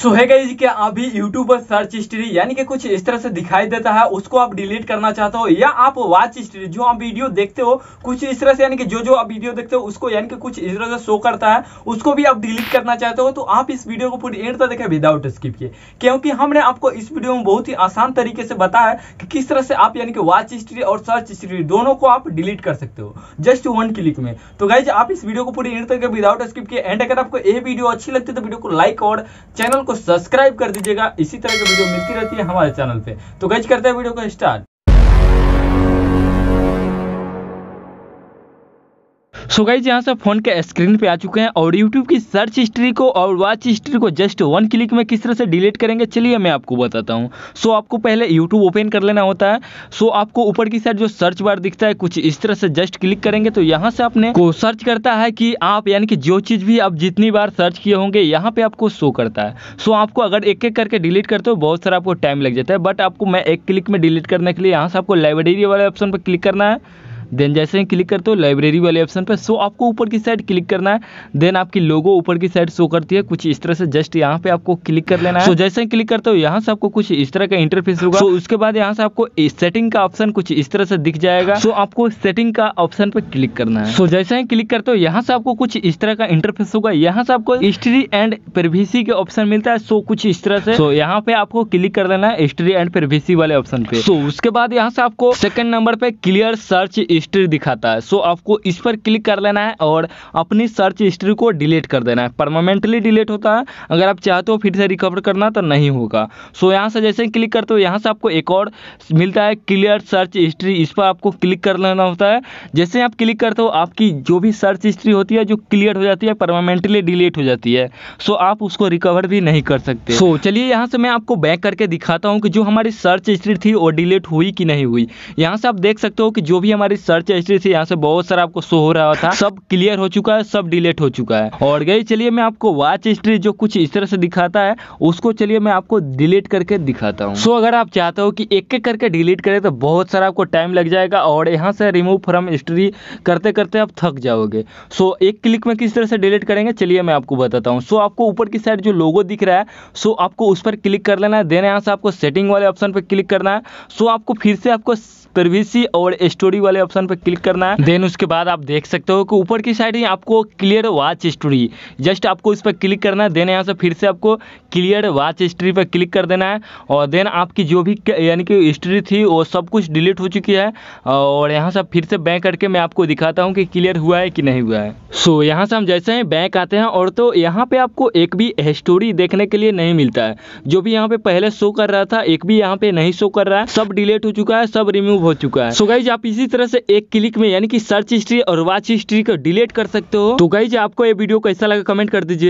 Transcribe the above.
सो है गाइज क्या अभी यूट्यूब पर सर्च हिस्ट्री यानी कि कुछ इस तरह से दिखाई देता है उसको आप डिलीट करना चाहते हो या आप वॉच हिस्ट्री जो आप वीडियो देखते हो कुछ इस तरह से यानी कि जो जो आप वीडियो देखते हो उसको यानी कि कुछ इस तरह से शो करता है उसको भी आप डिलीट करना चाहते हो तो आप इस वीडियो को पूरी एंड तक देखें विदाउट स्किप किए क्योंकि हमने आपको इस वीडियो में बहुत ही आसान तरीके से बताया कि किस तरह से आप यानी कि वॉच हिस्ट्री और सर्च हिस्ट्री दोनों को आप डिलीट कर सकते हो जस्ट वन क्लिक में तो गाइज आप इस वीडियो को पूरी एंड तक विदाउट स्किप किए एंड अगर आपको ये वीडियो अच्छी लगती है तो वीडियो को लाइक और चैनल को सब्सक्राइब कर दीजिएगा इसी तरह की वीडियो मिलती रहती है हमारे चैनल पे तो गज करते हैं वीडियो को स्टार्ट सो गाइज यहाँ से फोन के स्क्रीन पे आ चुके हैं और यूट्यूब की सर्च हिस्ट्री को और वॉच हिस्ट्री को जस्ट वन क्लिक में किस तरह से डिलीट करेंगे चलिए मैं आपको बताता हूँ सो आपको पहले यूट्यूब ओपन कर लेना होता है सो आपको ऊपर की साइड जो सर्च बार दिखता है कुछ इस तरह से जस्ट क्लिक करेंगे तो यहाँ से आपने को सर्च करता है कि आप यानी कि जो चीज़ भी आप जितनी बार सर्च किए होंगे यहाँ पे आपको शो करता है सो आपको अगर एक एक करके डिलीट करते हो बहुत सारा आपको टाइम लग जाता है बट आपको मैं एक क्लिक में डिलीट करने के लिए यहाँ से आपको लाइब्रेरी वाले ऑप्शन पर क्लिक करना है देन जैसे ही क्लिक करते हो लाइब्रेरी वाले ऑप्शन पर सो आपको ऊपर की साइड क्लिक करना है देन आपकी लोगो ऊपर की साइड शो करती है कुछ इस तरह से जस्ट यहाँ पे आपको क्लिक कर लेना है सो so, जैसे ही क्लिक करते हो यहाँ से आपको कुछ इस तरह का इंटरफेस होगा so, उसके बाद यहाँ से आपको सेटिंग का ऑप्शन कुछ इस तरह से दिख जाएगा सो so, आपको सेटिंग का ऑप्शन पर क्लिक करना है सो so, जैसे ही क्लिक करते हो यहाँ से आपको कुछ इस तरह का इंटरफेस होगा यहाँ से आपको हिस्ट्री एंड प्रिवेसी के ऑप्शन मिलता है सो कुछ इस तरह से सो यहाँ पे आपको क्लिक कर लेना है हिस्ट्री एंड प्रिवेसी वाले ऑप्शन पे सो उसके बाद यहाँ से आपको सेकंड नंबर पे क्लियर सर्च हिस्ट्री दिखाता है सो आपको इस पर क्लिक कर लेना है और अपनी सर्च हिस्ट्री को डिलीट कर देना है परमानेंटली डिलीट होता है अगर आप चाहते हो फिर से रिकवर करना तो नहीं होगा सो यहाँ से जैसे क्लिक करते हो यहाँ से आपको एक और मिलता है क्लियर सर्च हिस्ट्री इस पर आपको क्लिक कर लेना होता है जैसे आप क्लिक करते हो आपकी जो भी सर्च हिस्ट्री होती है जो क्लियर हो जाती है परमानेंटली डिलीट हो जाती है सो आप उसको रिकवर भी नहीं कर सकते सो चलिए यहाँ से मैं आपको बैक करके दिखाता हूँ कि जो हमारी सर्च हिस्ट्री थी वो डिलीट हुई कि नहीं हुई यहाँ से आप देख सकते हो कि जो भी हमारी सर्च हिस्ट्री से यहाँ से बहुत सारा आपको शो हो रहा था सब क्लियर हो चुका है सब डिलीट हो चुका है और गई चलिए मैं आपको वॉच हिस्ट्री जो कुछ इस तरह से दिखाता है उसको चलिए मैं आपको डिलीट करके दिखाता हूँ सो अगर आप चाहते हो कि एक एक करके डिलीट करें तो बहुत सारा आपको टाइम लग जाएगा और यहाँ से रिमूव फ्रॉम हिस्ट्री करते करते आप थक जाओगे सो एक क्लिक में किस तरह से डिलीट करेंगे चलिए मैं आपको बताता हूँ सो आपको ऊपर की साइड जो लोगो दिख रहा है सो आपको उस पर क्लिक कर लेना है देन यहाँ से आपको सेटिंग वाले ऑप्शन पर क्लिक करना है सो आपको फिर से आपको प्रवेशी और स्टोरी वाले ऑप्शन ऑप्शन पर क्लिक करना है देन उसके बाद आप देख सकते हो कि ऊपर की साइड ही आपको क्लियर वाच हिस्ट्री जस्ट आपको इस पर क्लिक करना है देन यहाँ से फिर से आपको क्लियर वाच हिस्ट्री पर क्लिक कर देना है और देन आपकी जो भी यानी कि हिस्ट्री थी वो सब कुछ डिलीट हो चुकी है और यहाँ से फिर से बैंक करके मैं आपको दिखाता हूँ कि क्लियर हुआ है कि नहीं हुआ है सो so, यहाँ से हम जैसे ही बैंक आते हैं और तो यहाँ पे आपको एक भी हिस्टोरी देखने के लिए नहीं मिलता है जो भी यहाँ पे पहले शो कर रहा था एक भी यहाँ पे नहीं शो कर रहा है सब डिलीट हो चुका है सब रिमूव हो चुका है सो so, गाइज आप इसी तरह से एक क्लिक में यानी कि सर्च हिस्ट्री और वॉच हिस्ट्री को डिलीट कर सकते हो तो गाइज आपको ये वीडियो कैसा लगा कमेंट कर दीजिए